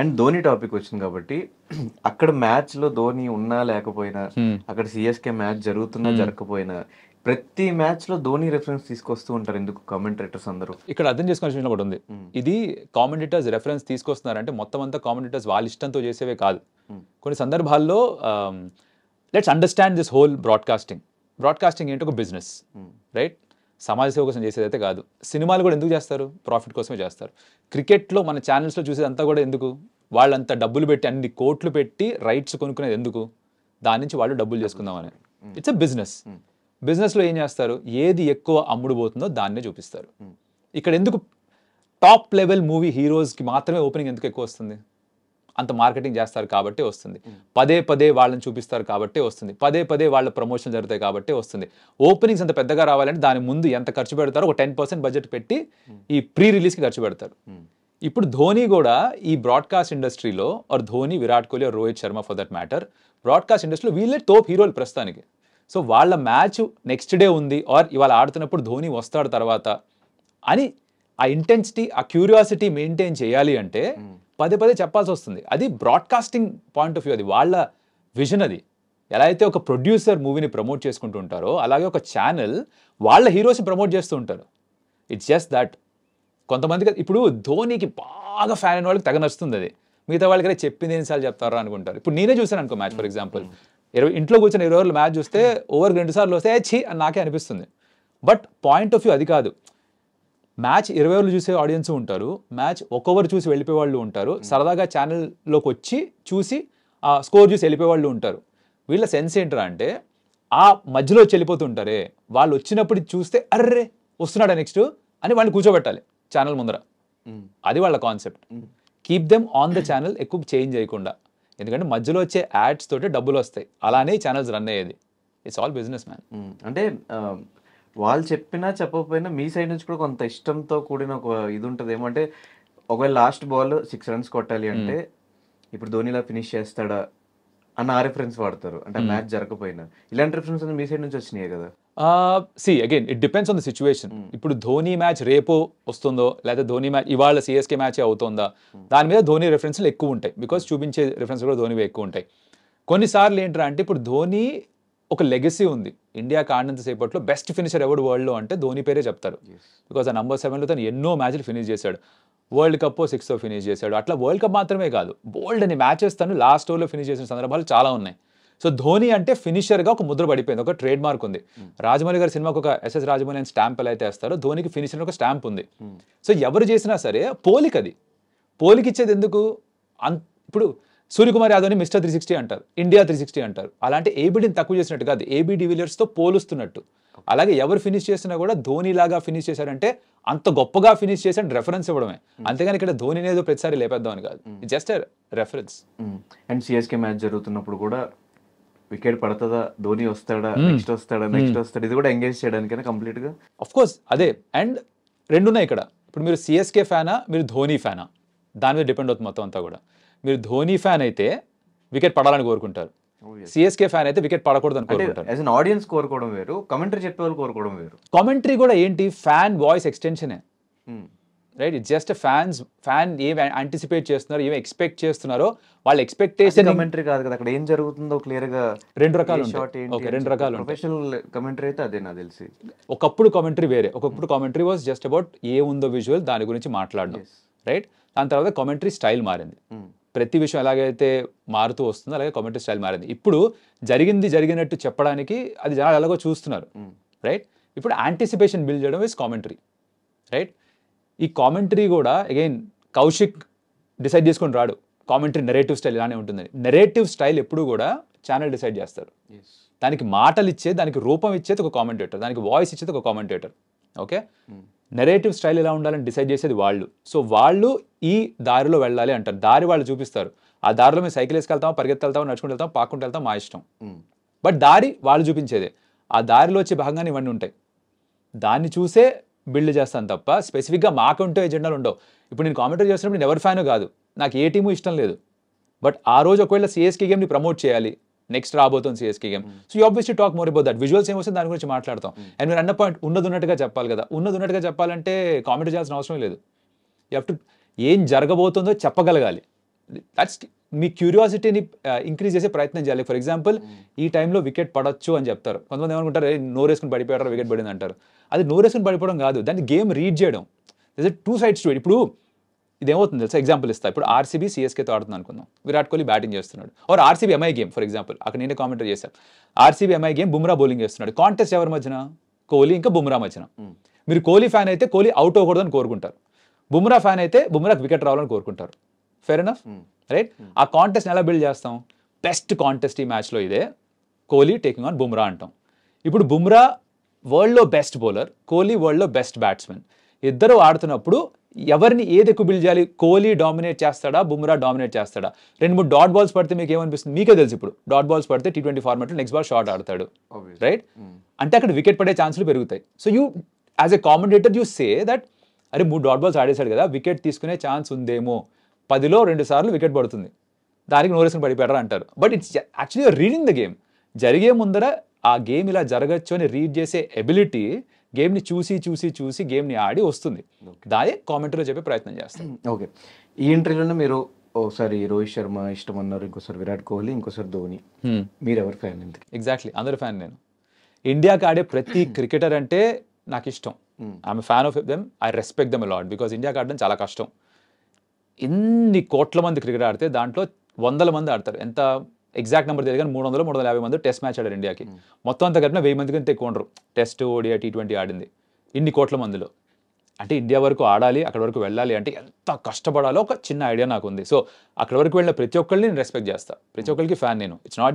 And Dhoni topic వచ్చింది కాబట్టి అక్కడ మ్యాచ్ లో ధోని ఉన్నా లేకపోయినా hmm. అక్కడ సిఎస్కే మ్యాచ్ జరుగుతున్నా hmm. జరగకపోయినా ప్రతి మ్యాచ్ లో ధోని రెఫరెన్స్ తీసుకొస్తూ ఉంటారు ఎందుకు కామెంటేటర్స్ అందరూ ఇక్కడ అర్థం చేసుకోవాల్సిన విషయం ఒకటి ఉంది hmm. ఇది కామెంటేటర్స్ రెఫరెన్స్ తీసుకొస్తున్నారంటే మొత్తం అంతా కామెంటేటర్స్ వాళ్ళ ఇష్టంతో చేసేవే కాదు కొన్ని సందర్భాల్లో let's understand this whole broadcasting broadcasting ఏంటి ఒక బిజినెస్ రైట్ సమాజ సేవ కోసం చేసేదైతే కాదు సినిమాలు కూడా ఎందుకు చేస్తారు ప్రాఫిట్ కోసమే చేస్తారు క్రికెట్లో మన ఛానల్స్లో చూసేదంతా కూడా ఎందుకు వాళ్ళంత డబ్బులు పెట్టి అన్ని కోట్లు పెట్టి రైట్స్ కొనుక్కునేది ఎందుకు దాని నుంచి వాళ్ళు డబ్బులు చేసుకుందామని ఇట్స్ అ బిజినెస్ బిజినెస్లో ఏం చేస్తారు ఏది ఎక్కువ అమ్ముడుపోతుందో దాన్నే చూపిస్తారు ఇక్కడ ఎందుకు టాప్ లెవెల్ మూవీ హీరోస్కి మాత్రమే ఓపెనింగ్ ఎందుకు ఎక్కువ వస్తుంది అంత మార్కెటింగ్ చేస్తారు కాబట్టి వస్తుంది పదే పదే వాళ్ళని చూపిస్తారు కాబట్టి వస్తుంది పదే పదే వాళ్ళ ప్రమోషన్ జరుగుతాయి కాబట్టి వస్తుంది ఓపెనింగ్స్ అంత పెద్దగా రావాలంటే దాని ముందు ఎంత ఖర్చు పెడతారో ఒక టెన్ పర్సెంట్ బడ్జెట్ పెట్టి ఈ ప్రీ రిలీజ్కి ఖర్చు పెడతారు hmm. ఇప్పుడు ధోని కూడా ఈ బ్రాడ్కాస్ట్ ఇండస్ట్రీలో or Dhoni Virat Kohli or Rohit Sharma for that matter broadcast ఇండస్ట్రీలో వీళ్ళే టోప్ హీరోలు ప్రస్తుతానికి సో వాళ్ళ మ్యాచ్ నెక్స్ట్ డే ఉంది ఆర్ ఇవాళ ఆడుతున్నప్పుడు ధోని వస్తాడు తర్వాత అని ఆ ఇంటెన్సిటీ ఆ క్యూరియాసిటీ మెయింటైన్ చేయాలి అంటే hmm. పదే పదే చెప్పాల్సి వస్తుంది అది బ్రాడ్కాస్టింగ్ పాయింట్ ఆఫ్ వ్యూ అది వాళ్ళ విజన్ అది ఎలా అయితే ఒక ప్రొడ్యూసర్ మూవీని ప్రమోట్ చేసుకుంటూ ఉంటారో అలాగే ఒక ఛానల్ వాళ్ళ హీరోస్ని ప్రమోట్ చేస్తూ ఉంటారు ఇట్స్ జస్ట్ దట్ కొంతమందికి ఇప్పుడు ధోనీకి బాగా ఫ్యాన్ అయిన వాళ్ళకి తెగ నచ్చుతుంది అది మిగతా వాళ్ళకి చెప్పింది ఎన్నిసార్లు చెప్తారా అనుకుంటారు ఇప్పుడు నేనే చూసాను అనుకో మ్యాచ్ ఫర్ ఎగ్జాంపుల్ hmm. ఇరవై ఇంట్లో కూర్చొని ఇరవై రోజులు మ్యాచ్ చూస్తే ఓవర్ రెండు సార్లు వస్తే ఛీ అని నాకే అనిపిస్తుంది బట్ పాయింట్ ఆఫ్ వ్యూ అది కాదు మ్యాచ్ ఇరవై ఓవర్లు చూసే ఆడియన్స్ ఉంటారు మ్యాచ్ ఒక ఓవర్ చూసి వెళ్ళిపోయే వాళ్ళు ఉంటారు hmm. సరదాగా ఛానల్లోకి వచ్చి చూసి ఆ స్కోర్ చూసి వెళ్ళిపోయే వాళ్ళు ఉంటారు వీళ్ళ సెన్స్ ఏంటరా అంటే ఆ మధ్యలో వచ్చి వెళ్ళిపోతుంటారే వాళ్ళు వచ్చినప్పుడు చూస్తే అర్రే వస్తున్నాడా నెక్స్ట్ అని వాళ్ళని కూర్చోబెట్టాలి ఛానల్ ముందర hmm. అది వాళ్ళ concept keep them on the channel ఎక్కువ చేంజ్ చేయకుండా ఎందుకంటే మధ్యలో వచ్చే యాడ్స్ తోటి డబ్బులు వస్తాయి అలానే ఛానల్స్ రన్ అయ్యేది ఇట్స్ ఆల్ బిజినెస్ మ్యాన్ అంటే um, వాళ్ళు చెప్పినా చెప్పకపోయినా మీ సైడ్ నుంచి కూడా కొంత ఇష్టంతో కూడిన ఒక ఇది ఉంటుంది ఏమంటే ఒకవేళ లాస్ట్ బాల్ సిక్స్ రన్స్ కొట్టాలి అంటే ఇప్పుడు ధోనిలా ఫినిష్ చేస్తాడా అన్న ఆ రిఫరెన్స్ వాడతారు అంటే మ్యాచ్ జరగకపోయినా ఇలాంటి రిఫరెన్స్ మీ సైడ్ నుంచి వచ్చినాయి కదా see again it depends on the situation ఇప్పుడు ధోని మ్యాచ్ రేపో వస్తుందో లేదా ధోని మ్యాచ్ ఇవాళ సిఎస్కే మ్యాచ్ అవుతుందా దాని మీద ధోని రిఫరెన్స్లు ఎక్కువ ఉంటాయి బికాస్ చూపించే రిఫరెన్స్ కూడా ధోనివి ఎక్కువ ఉంటాయి కొన్నిసార్లు ఏంటంటే ఇప్పుడు ధోని ఒక లెగసీ ఉంది ఇండియాకి ఆడినంత సేపట్లో బెస్ట్ ఫినిషర్ ఎవడు వరల్డ్లో అంటే ధోని పేరే చెప్తారు బికాస్ ఆ నంబర్ సెవెన్లో తను ఎన్నో మ్యాచ్లు ఫినిష్ చేశాడు వరల్డ్ కప్ సిక్స్తో ఫినిష్ చేశాడు అట్లా వరల్డ్ కప్ మాత్రమే కాదు బోల్డ్ అని మ్యాచెస్ తను లాస్ట్ ఓవర్లో ఫినిష్ చేసిన సందర్భాలు చాలా ఉన్నాయి సో ధోని అంటే ఫినిషర్గా ఒక ముద్ర పడిపోయింది ఒక ట్రేడ్ మార్క్ ఉంది hmm. రాజమౌళి గారి సినిమాకు ఒక ఎస్ఎస్ రాజమౌళి అని స్టాంప్ ఎలా అయితే వేస్తారో ధోనికి ఫినిషర్ ఒక స్టాంప్ ఉంది hmm. సో ఎవరు చేసినా సరే పోలికది పోలికిచ్చేది ఎందుకు అన్ ఇప్పుడు సూర్యకుమార్ యాదవ్ని మిస్టర్ త్రీ సిక్స్టీ అంటారు ఇండియా త్రీ సిక్స్టీ అంటారు అలాంటి ఏబిడిని తక్కువ చేసినట్టు కాదు ఏబీ డివిలియర్స్తో పోలుస్తున్నట్టు అలాగే ఎవరు ఫినిష్ చేసినా కూడా ధోని లాగా ఫినిష్ చేశారంటే అంత గొప్పగా ఫినిష్ చేశాను రెఫరెన్స్ ఇవ్వడమే hmm. అంతేగాని ఇక్కడ ధోని అనేది ప్రతిసారి అని కాదు just reference and CSK match జరుగుతున్నప్పుడు కూడా వికెట్ పడుతుందా ధోని వస్తాడా నెక్స్ట్ hmm. వస్తాడా నెక్స్ట్ hmm. వస్తాడు ఇది కూడా ఎంగేజ్ చేయడానికైనా కంప్లీట్ గా అఫ్ కోర్స్ అదే అండ్ రెండున్నాయి ఇక్కడ ఇప్పుడు మీరు సిఎస్కే ఫ్యానా మీరు ధోని ఫ్యానా దాని మీద డిపెండ్ అవుతుంది మొత్తం అంతా కూడా మీరు ధోని ఫ్యాన్ అయితే వికెట్ పడాలని కోరుకుంటారు సిఎస్కే oh, ఫ్యాన్ అయితే వికెట్ పడకూడదు అని కోరుకుంటారు ఆడియన్స్ కోరుకోవడం వేరు కమెంటరీ చెప్పే వాళ్ళు కోరుకోవడం వేరు కమెంటరీ కూడా ఏంటి fan voice extension right it just fans fan ఏం ఆంటిసిపేట్ చేస్తున్నారో ఏం ఎక్స్పెక్ట్ చేస్తున్నారో వాళ్ళ ఎక్స్పెక్టేషన్ కమెంటరీ కాదు కదా అక్కడ ఏం జరుగుతుందో క్లియర్ గా రెండు రకాలు రెండు రకాలు ప్రొఫెషనల్ కమెంటరీ అయితే అదే నాకు తెలిసి ఒకప్పుడు కమెంటరీ వేరే ఒకప్పుడు commentary was just about a ఉందో విజువల్ దాని గురించి మాట్లాడడం రైట్ దాని తర్వాత కమెంటరీ స్టైల్ మారింది hmm. ప్రతి విషయం ఎలాగైతే మారుతూ వస్తుందో అలాగే కామెంటరీ స్టైల్ మారింది ఇప్పుడు జరిగింది జరిగినట్టు చెప్పడానికి అది జనాలు ఎలాగో చూస్తున్నారు రైట్ ఇప్పుడు యాంటిసిపేషన్ బిల్డ్ చేయడం ఇస్ కామెంటరీ రైట్ ఈ కామెంటరీ కూడా అగైన్ కౌశిక్ డిసైడ్ చేసుకొని రాడు కామెంటరీ నెరేటివ్ స్టైల్ ఇలానే ఉంటుందని నెరేటివ్ స్టైల్ ఎప్పుడు కూడా ఛానల్ డిసైడ్ చేస్తారు దానికి మాటలు ఇచ్చేది దానికి రూపం ఇచ్చేది ఒక కామెంటేటర్ దానికి వాయిస్ ఇచ్చేది ఒక కామెంటేటర్ ఓకే నెరేటివ్ స్టైల్ ఎలా ఉండాలని డిసైడ్ చేసేది వాళ్ళు సో వాళ్ళు ఈ దారిలో వెళ్ళాలి అంటారు దారి వాళ్ళు చూపిస్తారు ఆ దారిలో మేము సైకిల్ వేసుకెళ్తాం వెళ్తాం నడుచుకుంటూ వెళ్తాం పాక్కుంటూ వెళ్తాం మా ఇష్టం బట్ దారి వాళ్ళు చూపించేదే ఆ దారిలో వచ్చే భాగంగానే ఇవన్నీ ఉంటాయి దాన్ని చూసే బిల్డ్ చేస్తాను తప్ప స్పెసిఫిక్గా మాకంటూ ఎజెండాలు ఉండవు ఇప్పుడు నేను కామెంటరీ చేస్తున్నప్పుడు నేను ఎవరి ఫ్యాను కాదు నాకు ఏ టీము ఇష్టం లేదు బట్ ఆ రోజు ఒకవేళ సిఎస్కే గేమ్ని ప్రమోట్ చేయాలి నెక్స్ట్ రాబోతుంది CSK game so you obviously talk more about that visuals వస్తే దాని గురించి మాట్లాడతాం అండ్ మీరు అన్న పాయింట్ ఉన్నది ఉన్నట్టుగా చెప్పాలి కదా ఉన్నది ఉన్నట్టుగా చెప్పాలంటే కామెంటరీ చేయాల్సిన అవసరం లేదు యూ హెవ్ టు ఏం జరగబోతుందో చెప్పగలగాలి దట్స్ మీ క్యూరియాసిటీని ఇంక్రీజ్ చేసే ప్రయత్నం చేయాలి ఫర్ ఎగ్జాంపుల్ ఈ టైంలో వికెట్ పడవచ్చు అని చెప్తారు కొంతమంది ఏమనుకుంటారు నోరేసుకుని పడిపోయారు వికెట్ పడింది అంటారు అది నోరేసుకుని పడిపోవడం కాదు దాన్ని గేమ్ రీడ్ చేయడం దిస్ టూ సైడ్స్ టు ఇప్పుడు ఇదేమవుతుంది తెలుసా ఎగ్జాంపుల్ ఇస్తా ఇప్పుడు ఆర్సీబీ సీఎస్కేతో ఆడుతుంది అనుకుందాం విరాట్ కోహ్లీ బ్యాటింగ్ చేస్తున్నాడు or RCB MI game for example అక్కడ నేనే కామెంటరీ చేశాను RCB MI game Bumrah bowling చేస్తున్నాడు కాంటెస్ట్ ఎవరి మధ్యన కోహ్లీ ఇంకా బుమ్రా మధ్యన మీరు కోహ్లీ ఫ్యాన్ అయితే కోహ్లీ అవుట్ అవ్వకూడదని కోరుకుంటారు బుమ్రా ఫ్యాన్ అయితే బుమ్రాకి వికెట్ రావాలని కోరుకుంటారు ఫెర్ ఎనఫ్ రైట్ ఆ కాంటెస్ట్ ఎలా బిల్డ్ చేస్తాం బెస్ట్ కాంటెస్ట్ ఈ మ్యాచ్లో ఇదే కోహ్లీ టేకింగ్ ఆన్ బుమ్రా అంటాం ఇప్పుడు బుమ్రా వరల్డ్లో బెస్ట్ బౌలర్ కోహ్లీ వరల్డ్లో బెస్ట్ బ్యాట్స్మెన్ ఇద్దరు ఆడుతున్నప్పుడు ఎవరిని ఏది ఎక్కువ బిల్డ్ చేయాలి కోహ్లీ డామినేట్ చేస్తాడా బుమ్రా డామినేట్ చేస్తాడా రెండు మూడు డాట్ బాల్స్ పడితే మీకు ఏమనిపిస్తుంది మీకే తెలుసు ఇప్పుడు డాట్ బాల్స్ పడితే టీ ట్వంటీ ఫార్మాట్లో నెక్స్ట్ బాల్ షార్ట్ ఆడతాడు రైట్ hmm. అంటే అక్కడ వికెట్ పడే ఛాన్సులు పెరుగుతాయి so you as a commentator you say that అరే మూడు డాట్ బాల్స్ ఆడేశాడు కదా వికెట్ తీసుకునే ఛాన్స్ ఉందేమో పదిలో రెండు సార్లు వికెట్ పడుతుంది దానికి నోరేసిన పడిపోయారు అంటారు but it's actually reading the game జరిగే ముందర ఆ గేమ్ ఇలా జరగచ్చు అని రీడ్ చేసే ఎబిలిటీ గేమ్ని చూసి చూసి చూసి గేమ్ని ఆడి వస్తుంది దాని కామెంటరీలో చెప్పే ప్రయత్నం చేస్తాం ఓకే ఈ ఇంటర్వ్యూలో మీరు ఒకసారి రోహిత్ శర్మ ఇష్టం అన్నారు ఇంకోసారి విరాట్ కోహ్లీ ఇంకోసారి ధోని మీరు ఎవరి ఫ్యాన్ ఎగ్జాక్ట్లీ అందరు ఫ్యాన్ నేను ఇండియాకి ఆడే ప్రతి క్రికెటర్ అంటే నాకు ఇష్టం I'm fan of them I respect them లాడ్ బికాస్ ఇండియాకి ఆడడం చాలా కష్టం ఎన్ని కోట్ల మంది క్రికెట్ ఆడితే దాంట్లో వందల మంది ఆడతారు ఎంత ఎగ్జాక్ట్ నెంబర్ తెలియదు కానీ మూడు వందలు మూడు వందల యాభై మంది టెస్ట్ మ్యాచ్ ఆడారు ఇండియాకి hmm. మొత్తం అంతా కలిపిన వెయ్యి మంది కంటే ఎక్కువ ఉండరు టెస్ట్ ఓడియా టీ ట్వంటీ ఆడింది ఇన్ని కోట్ల మందిలో అంటే ఇండియా వరకు ఆడాలి అక్కడ వరకు వెళ్ళాలి అంటే ఎంత కష్టపడాలో ఒక చిన్న ఐడియా నాకు ఉంది సో అక్కడ వరకు వెళ్ళిన ప్రతి ఒక్కరిని నేను రెస్పెక్ట్ చేస్తాను ప్రతి ఒక్కరికి ఫ్యాన్ నేను ఇట్స్ నాట్